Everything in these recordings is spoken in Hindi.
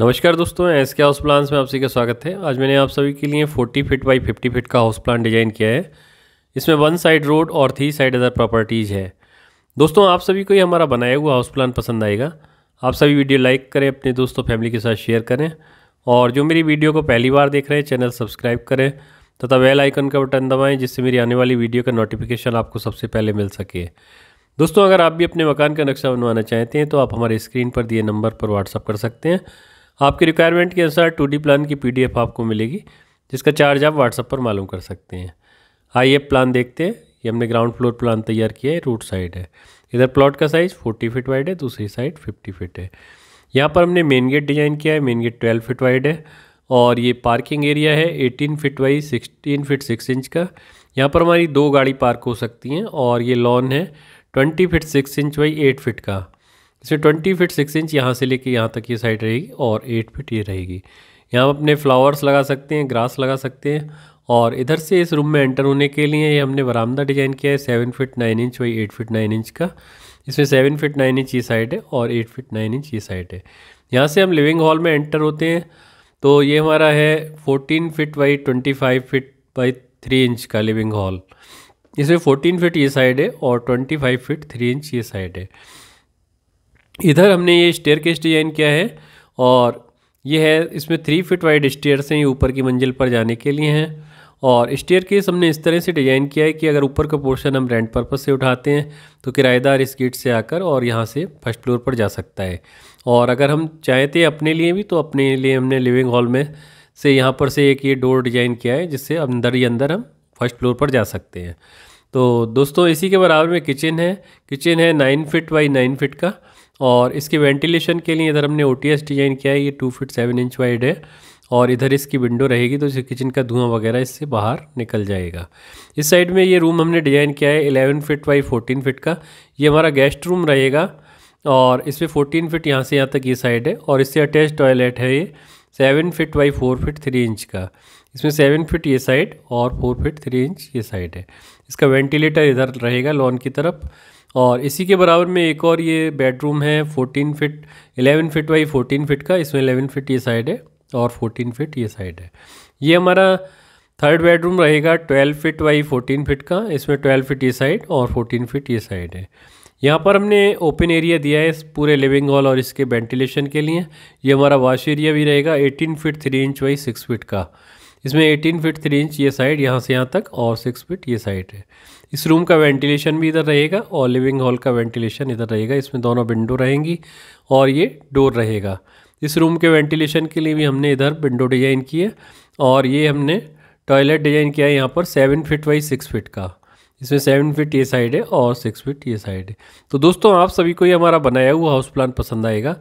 नमस्कार दोस्तों एस के हाउस प्लान्स में आप सभी का स्वागत है आज मैंने आप सभी के लिए 40 फीट बाई 50 फीट का हाउस प्लान डिज़ाइन किया है इसमें वन साइड रोड और थ्री साइड अदर प्रॉपर्टीज़ है दोस्तों आप सभी को ये हमारा बनाया हुआ हाउस प्लान पसंद आएगा आप सभी वीडियो लाइक करें अपने दोस्तों फैमिली के साथ शेयर करें और जो मेरी वीडियो को पहली बार देख रहे हैं चैनल सब्सक्राइब करें तथा बेल आइकन का बटन दबाएं जिससे मेरी आने वाली वीडियो का नोटिफिकेशन आपको सबसे पहले मिल सके दोस्तों अगर आप भी अपने मकान का नक्शा बनवाना चाहते हैं तो आप हमारे स्क्रीन पर दिए नंबर पर व्हाट्सअप कर सकते हैं आपकी रिक्वायरमेंट के अनुसार टू प्लान की पी आपको मिलेगी जिसका चार्ज आप व्हाट्सएप पर मालूम कर सकते हैं आइए प्लान देखते हैं ये हमने ग्राउंड फ्लोर प्लान तैयार किया है रूट साइड है इधर प्लॉट का साइज़ फ़ोर्टी फ़िट वाइड है दूसरी साइड फिफ्टी फ़िट है यहाँ पर हमने मेन गेट डिज़ाइन किया है main gate twelve feet wide है और ये पार्किंग एरिया है eighteen feet by sixteen feet six inch का यहाँ पर हमारी दो गाड़ी पार्क हो सकती हैं और ये लॉन है twenty feet six inch by eight feet का इसे ट्वेंटी फिट सिक्स इंच यहाँ से लेके यहाँ तक ये साइड रहेगी और एट फिट ये रहेगी यहाँ अपने फ्लावर्स लगा सकते हैं ग्रास लगा सकते हैं और इधर से इस रूम में एंटर होने के लिए ये हमने बरामदा डिज़ाइन किया है सेवन फिट नाइन इंच वही एट फिट नाइन इंच का इसमें सेवन फिट नाइन इंच ये साइड है और एट फिट नाइन इंच ये साइड है यहाँ से हम लिविंग हॉल में एंटर होते हैं तो ये हमारा है fourteen feet by twenty five feet by three inch का लिविंग हॉल इसमें फोर्टीन फिट ये साइड है और twenty five feet three inch ये साइड है इधर हमने ये स्टेयर केस डिजाइन किया है और ये है इसमें थ्री फिट वाइड स्टेयर से ही ऊपर की मंजिल पर जाने के लिए हैं और स्टेयर केस हमने इस तरह से डिज़ाइन किया है कि अगर ऊपर का पोर्शन हम रेंट पर्पज़ से उठाते हैं तो किराएदार इस गेट से आकर और यहाँ से फर्स्ट फ्लोर पर जा सकता है और अगर हम चाहते हैं अपने लिए भी तो अपने लिए हमने लिविंग हॉल में से यहाँ पर से एक ये डोर डिज़ाइन किया है जिससे अंदर ही अंदर हम फर्स्ट फ्लोर पर जा सकते हैं तो दोस्तों इसी के बराबर में किचन है किचन है nine feet by nine feet का और इसके वेंटिलेशन के लिए इधर हमने ओ डिज़ाइन किया है ये two feet seven inch wide है और इधर इसकी विंडो रहेगी तो इसे किचन का धुआं वगैरह इससे बाहर निकल जाएगा इस साइड में ये रूम हमने डिज़ाइन किया है eleven feet by fourteen feet का ये हमारा गेस्ट रूम रहेगा और इसमें फोर्टीन फिट यहाँ से यहाँ तक ये साइड है और इससे अटैच टॉयलेट है ये seven feet by four feet three inch का इसमें सेवन फिट ये साइड और फोर फिट थ्री इंच ये साइड है इसका वेंटिलेटर इधर रहेगा लॉन की तरफ और इसी के बराबर में एक और ये बेडरूम है 14 फिट 11 फिट बाई 14 फिट का इसमें 11 फिट ये साइड है और 14 फिट ये साइड है ये हमारा थर्ड बेडरूम रहेगा 12 फिट बाई 14 फिट का इसमें 12 फिट ये साइड और 14 फिट ये साइड है यहाँ पर हमने ओपन एरिया दिया है इस पूरे लिविंग हॉल और इसके वेंटिलेशन के लिए ये हमारा वॉश एरिया भी रहेगा 18 फिट 3 इंच बाई 6 फिट का इसमें 18 फीट 3 इंच ये साइड यहाँ से यहाँ तक और 6 फीट ये साइड है इस रूम का वेंटिलेशन भी इधर रहेगा और लिविंग हॉल का वेंटिलेशन इधर रहेगा इसमें दोनों विंडो रहेंगी और ये डोर रहेगा इस रूम के वेंटिलेशन के लिए भी हमने इधर विंडो डिजाइन की है और ये हमने टॉयलेट डिजाइन किया है यहाँ पर सेवन फिट वाई सिक्स फिट का इसमें सेवन फिट ये साइड है और सिक्स फिट ये साइड है तो दोस्तों आप सभी को ये हमारा बनाया हुआ हाउस प्लान पसंद आएगा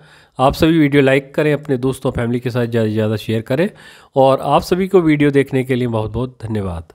आप सभी वीडियो लाइक करें अपने दोस्तों फैमिली के साथ ज़्यादा से ज़्यादा शेयर करें और आप सभी को वीडियो देखने के लिए बहुत बहुत धन्यवाद